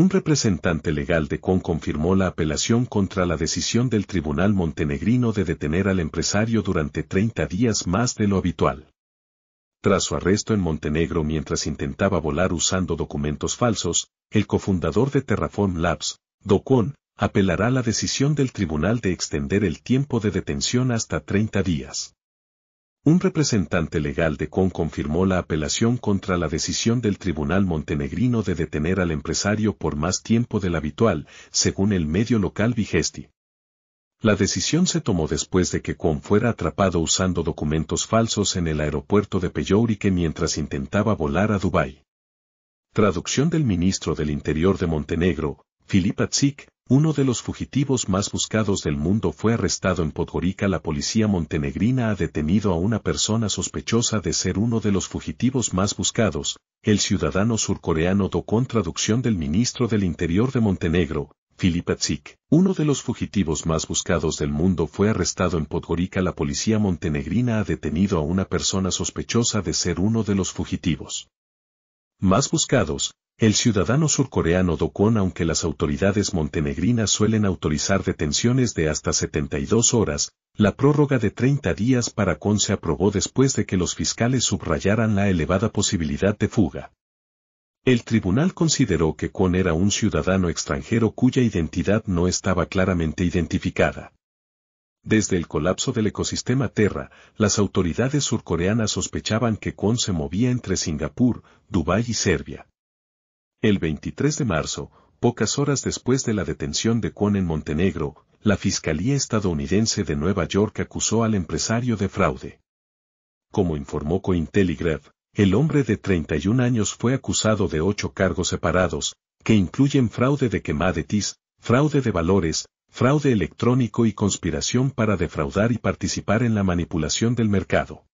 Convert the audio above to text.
Un representante legal de CON confirmó la apelación contra la decisión del tribunal montenegrino de detener al empresario durante 30 días más de lo habitual. Tras su arresto en Montenegro mientras intentaba volar usando documentos falsos, el cofundador de Terraform Labs, DOCON, apelará la decisión del tribunal de extender el tiempo de detención hasta 30 días. Un representante legal de CON confirmó la apelación contra la decisión del tribunal montenegrino de detener al empresario por más tiempo del habitual, según el medio local Vigesti. La decisión se tomó después de que CON fuera atrapado usando documentos falsos en el aeropuerto de Peyourique mientras intentaba volar a Dubái. Traducción del ministro del Interior de Montenegro, Filip Atzik, uno de los fugitivos más buscados del mundo fue arrestado en Podgorica. La policía montenegrina ha detenido a una persona sospechosa de ser uno de los fugitivos más buscados, el ciudadano surcoreano Do con traducción del ministro del Interior de Montenegro, Filip Tzik. Uno de los fugitivos más buscados del mundo fue arrestado en Podgorica. La policía montenegrina ha detenido a una persona sospechosa de ser uno de los fugitivos más buscados, el ciudadano surcoreano Do Kwon aunque las autoridades montenegrinas suelen autorizar detenciones de hasta 72 horas, la prórroga de 30 días para Kwon se aprobó después de que los fiscales subrayaran la elevada posibilidad de fuga. El tribunal consideró que Kwon era un ciudadano extranjero cuya identidad no estaba claramente identificada. Desde el colapso del ecosistema Terra, las autoridades surcoreanas sospechaban que Kwon se movía entre Singapur, Dubái y Serbia. El 23 de marzo, pocas horas después de la detención de Kwon en Montenegro, la Fiscalía estadounidense de Nueva York acusó al empresario de fraude. Como informó Cointelegraph, el hombre de 31 años fue acusado de ocho cargos separados, que incluyen fraude de quemadetis, fraude de valores, fraude electrónico y conspiración para defraudar y participar en la manipulación del mercado.